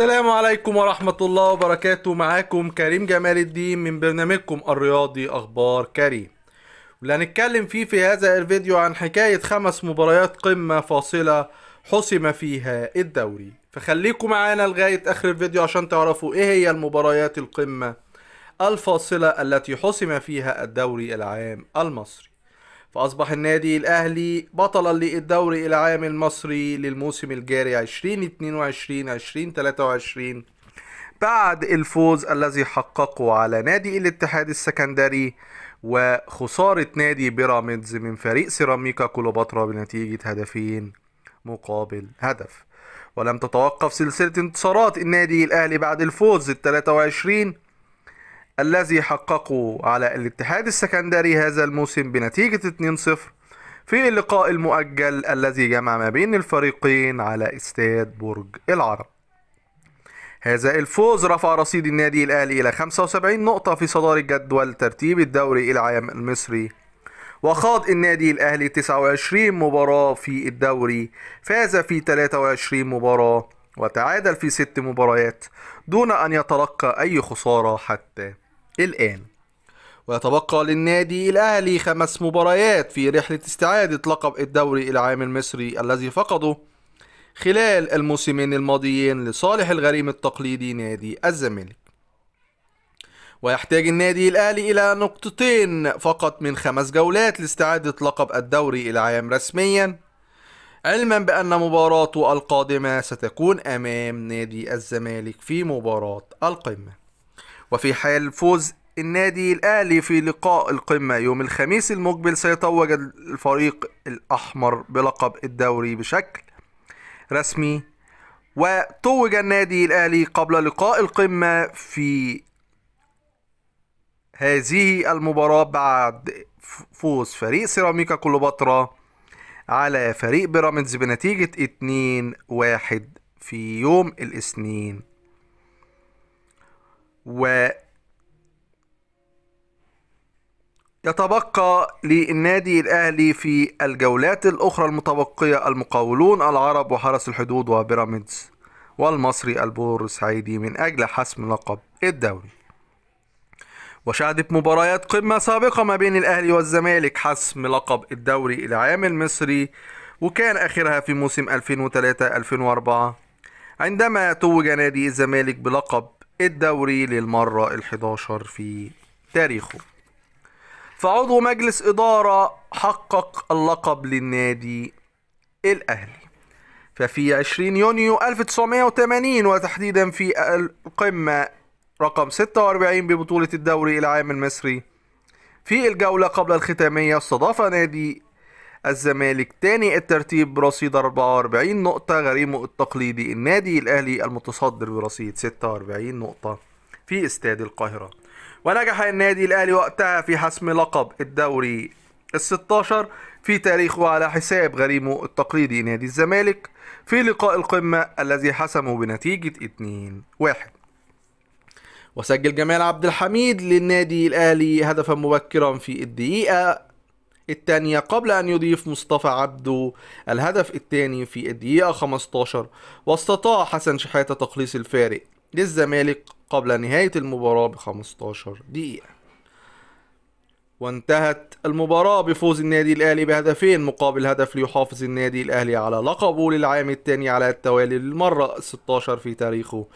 السلام عليكم ورحمة الله وبركاته معاكم كريم جمال الدين من برنامجكم الرياضي أخبار كريم واللي هنتكلم فيه في هذا الفيديو عن حكاية خمس مباريات قمة فاصلة حسم فيها الدوري فخليكم معانا لغاية آخر الفيديو عشان تعرفوا إيه هي المباريات القمة الفاصلة التي حسم فيها الدوري العام المصري فأصبح النادي الأهلي بطلا للدوري العام المصري للموسم الجاري 2022-2023 بعد الفوز الذي حققه على نادي الاتحاد السكندري وخسارة نادي بيراميدز من فريق سيراميكا كليوباترا بنتيجة هدفين مقابل هدف ولم تتوقف سلسلة انتصارات النادي الأهلي بعد الفوز الثلاثة 23 الذي حققه على الاتحاد السكندري هذا الموسم بنتيجة 2-0 في اللقاء المؤجل الذي جمع ما بين الفريقين على استاد برج العرب هذا الفوز رفع رصيد النادي الأهلي إلى 75 نقطة في صدارة جدول ترتيب الدوري العام المصري وخاض النادي الأهلي 29 مباراة في الدوري فاز في 23 مباراة وتعادل في ست مباريات دون أن يتلقى أي خسارة حتى الآن ويتبقى للنادي الأهلي خمس مباريات في رحلة استعادة لقب الدوري العام المصري الذي فقده خلال الموسمين الماضيين لصالح الغريم التقليدي نادي الزمالك ويحتاج النادي الأهلي إلى نقطتين فقط من خمس جولات لاستعادة لقب الدوري العام رسميا علما بأن مباراته القادمة ستكون أمام نادي الزمالك في مباراة القمة وفي حال فوز النادي الأهلي في لقاء القمة يوم الخميس المقبل سيتوج الفريق الأحمر بلقب الدوري بشكل رسمي وتوج النادي الأهلي قبل لقاء القمة في هذه المباراة بعد فوز فريق سيراميكا كليوباترا على فريق بيراميدز بنتيجة 2-1 في يوم الاثنين و يتبقى للنادي الأهلي في الجولات الأخرى المتبقية المقاولون العرب وحرس الحدود وبيراميدز والمصري البورسعيدي من أجل حسم لقب الدوري وشهدت مباريات قمة سابقة ما بين الأهلي والزمالك حسم لقب الدوري العام المصري وكان آخرها في موسم 2003-2004 عندما توج نادي الزمالك بلقب الدوري للمرة ال11 في تاريخه فعضو مجلس إدارة حقق اللقب للنادي الأهلي ففي 20 يونيو 1980 وتحديدا في القمة رقم 46 ببطولة الدوري العام المصري في الجولة قبل الختامية استضاف نادي الزمالك تاني الترتيب برصيد 44 نقطة غريمه التقليدي النادي الأهلي المتصدر برصيد 46 نقطة في استاد القاهرة ونجح النادي الأهلي وقتها في حسم لقب الدوري ال 16 في تاريخه على حساب غريمه التقليدي نادي الزمالك في لقاء القمة الذي حسمه بنتيجة 2-1 وسجل جمال عبد الحميد للنادي الأهلي هدفا مبكرا في الدقيقة الثانية قبل أن يضيف مصطفى عبده الهدف الثاني في الدقيقة 15 واستطاع حسن شحاتة تقليص الفارق للزمالك قبل نهاية المباراة ب 15 دقيقة وانتهت المباراة بفوز النادي الأهلي بهدفين مقابل هدف ليحافظ النادي الأهلي على لقبه للعام الثاني على التوالي للمرة 16 في تاريخه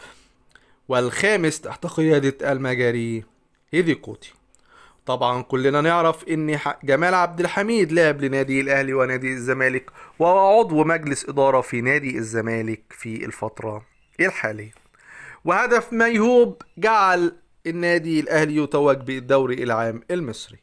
والخامس تحت قيادة المجاري هيدي كوتي طبعا كلنا نعرف ان جمال عبد الحميد لاعب لنادي الاهلي ونادي الزمالك وهو عضو مجلس اداره في نادي الزمالك في الفتره الحاليه وهدف ميهوب جعل النادي الاهلي يتوج بالدوري العام المصري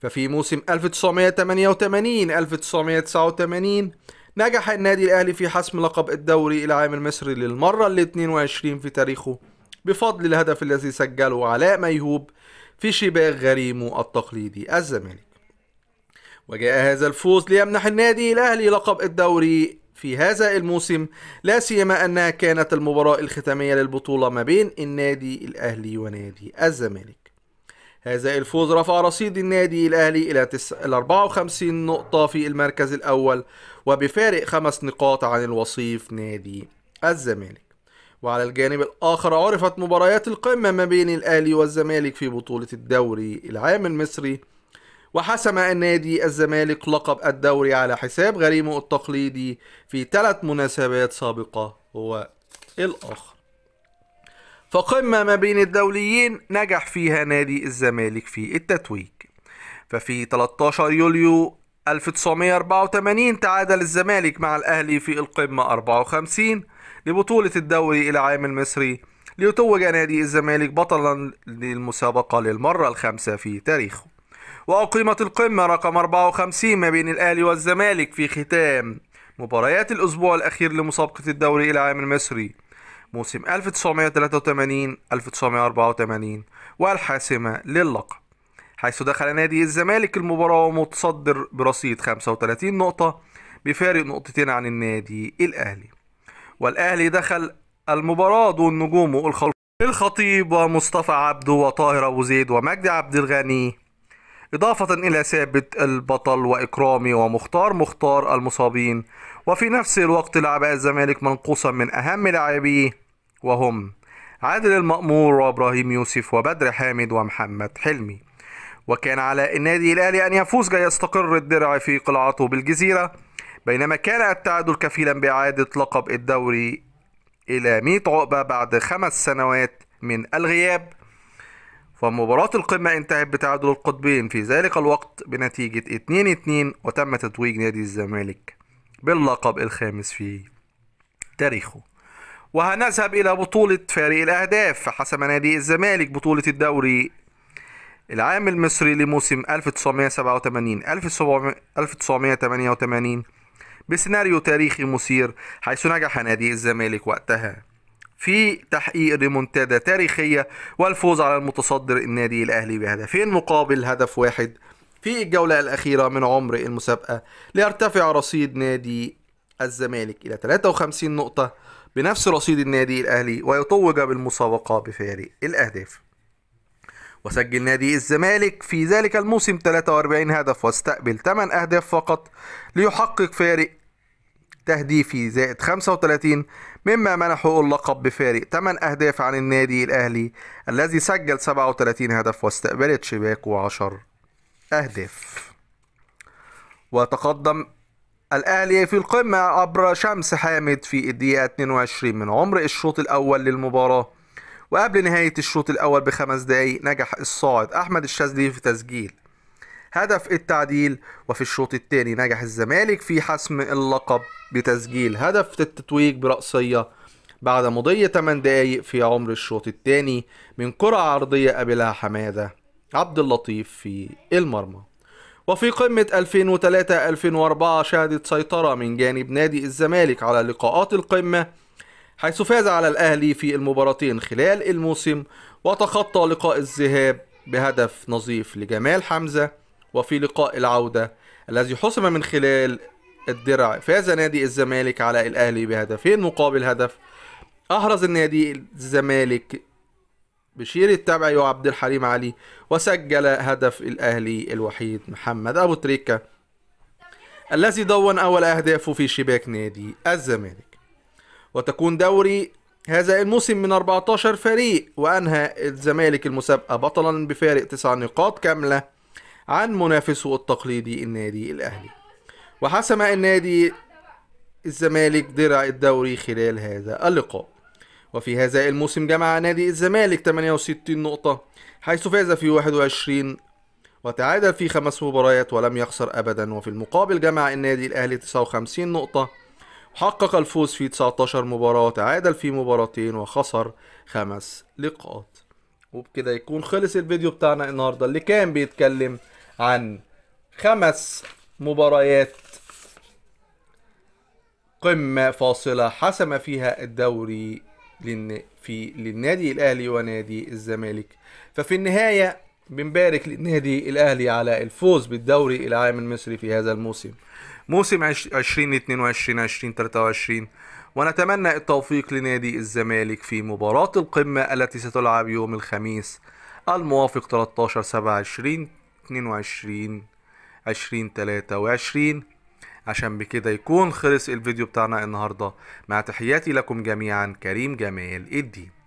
ففي موسم 1988 1989 نجح النادي الاهلي في حسم لقب الدوري العام المصري للمره ال 22 في تاريخه بفضل الهدف الذي سجله علاء ميهوب في شباك غريمه التقليدي الزمالك وجاء هذا الفوز ليمنح النادي الأهلي لقب الدوري في هذا الموسم لا سيما أنها كانت المباراة الختامية للبطولة ما بين النادي الأهلي ونادي الزمالك هذا الفوز رفع رصيد النادي الأهلي إلى, إلى 54 نقطة في المركز الأول وبفارق خمس نقاط عن الوصيف نادي الزمالك وعلى الجانب الآخر عرفت مباريات القمة ما بين الأهلي والزمالك في بطولة الدوري العام المصري وحسم النادي الزمالك لقب الدوري على حساب غريمه التقليدي في ثلاث مناسبات سابقة هو الآخر فقمة ما بين الدوليين نجح فيها نادي الزمالك في التتويج ففي 13 يوليو 1984 تعادل الزمالك مع الأهلي في القمة 54 لبطولة الدوري العام المصري ليتوج نادي الزمالك بطلا للمسابقة للمرة الخامسة في تاريخه وأقيمت القمة رقم 54 ما بين الأهلي والزمالك في ختام مباريات الأسبوع الأخير لمسابقة الدوري العام المصري موسم 1983 1984 والحاسمة للقب حيث دخل نادي الزمالك المباراة متصدر برصيد 35 نقطة بفارق نقطتين عن النادي الأهلي والأهلي دخل المباراة دون نجومه الخلق الخطيب ومصطفى عبده وطاهر أبو زيد ومجدي عبد الغني إضافة إلى ثابت البطل وإكرامي ومختار مختار المصابين وفي نفس الوقت لعب الزمالك منقوصا من أهم لاعبيه وهم عادل المأمور وإبراهيم يوسف وبدر حامد ومحمد حلمي وكان على النادي الأهلي أن يفوز يستقر الدرع في قلعته بالجزيرة بينما كان التعادل كفيلا بإعادة لقب الدوري إلى 100 عقبة بعد خمس سنوات من الغياب فمباراة القمة انتهت بتعادل القطبين في ذلك الوقت بنتيجة 2-2 وتم تتويج نادي الزمالك باللقب الخامس في تاريخه وهنذهب إلى بطولة فارق الأهداف فحسم نادي الزمالك بطولة الدوري العام المصري لموسم 1987 1988 بسيناريو تاريخي مثير حيث نجح نادي الزمالك وقتها في تحقيق ريمونتادا تاريخية والفوز على المتصدر النادي الأهلي بهدفين مقابل هدف واحد في الجولة الأخيرة من عمر المسابقة ليرتفع رصيد نادي الزمالك إلى 53 نقطة بنفس رصيد النادي الأهلي ويتوج بالمسابقة بفارق الأهداف وسجل نادي الزمالك في ذلك الموسم 43 هدف واستقبل 8 أهداف فقط ليحقق فارق تهديفي زائد 35 مما منحه اللقب بفارق 8 أهداف عن النادي الأهلي الذي سجل 37 هدف واستقبلت شباكه 10 أهداف وتقدم الأهلي في القمة عبر شمس حامد في الدقيقة 22 من عمر الشوط الأول للمباراة وقبل نهاية الشوط الأول بخمس دقايق نجح الصاعد أحمد الشاذلي في تسجيل هدف التعديل وفي الشوط الثاني نجح الزمالك في حسم اللقب بتسجيل هدف التتويج برأسية بعد مضي 8 دقايق في عمر الشوط الثاني من كرة عرضية قابلها حمادة عبد اللطيف في المرمى وفي قمة 2003-2004 شهدت سيطرة من جانب نادي الزمالك على لقاءات القمة حيث فاز على الأهلي في المباراتين خلال الموسم وتخطى لقاء الذهاب بهدف نظيف لجمال حمزة وفي لقاء العودة الذي حسم من خلال الدرع فاز نادي الزمالك على الأهلي بهدفين مقابل هدف أحرز النادي الزمالك بشير التبعي وعبد الحليم علي وسجل هدف الأهلي الوحيد محمد أبو تريكة الذي دون أول أهدافه في شباك نادي الزمالك وتكون دوري هذا الموسم من 14 فريق وأنهى الزمالك المسابقة بطلا بفارق 9 نقاط كاملة عن منافسه التقليدي النادي الأهلي وحسم النادي الزمالك درع الدوري خلال هذا اللقاء وفي هذا الموسم جمع نادي الزمالك 68 نقطة حيث فاز في 21 وتعادل في خمس مباريات ولم يخسر أبدا وفي المقابل جمع النادي الأهلي 59 نقطة حقق الفوز في 19 مباراة وتعادل في مباراتين وخسر خمس لقاءات وبكده يكون خلص الفيديو بتاعنا النهاردة اللي كان بيتكلم عن خمس مباريات قمة فاصلة حسم فيها الدوري لن في للنادي الأهلي ونادي الزمالك ففي النهاية بنبارك للنادي الأهلي على الفوز بالدوري العام المصري في هذا الموسم موسم 2022 2023 ونتمنى التوفيق لنادي الزمالك في مباراة القمة التي ستلعب يوم الخميس الموافق 13 7 2022 2023 عشان بكده يكون خلص الفيديو بتاعنا النهارده مع تحياتي لكم جميعا كريم جمال الدين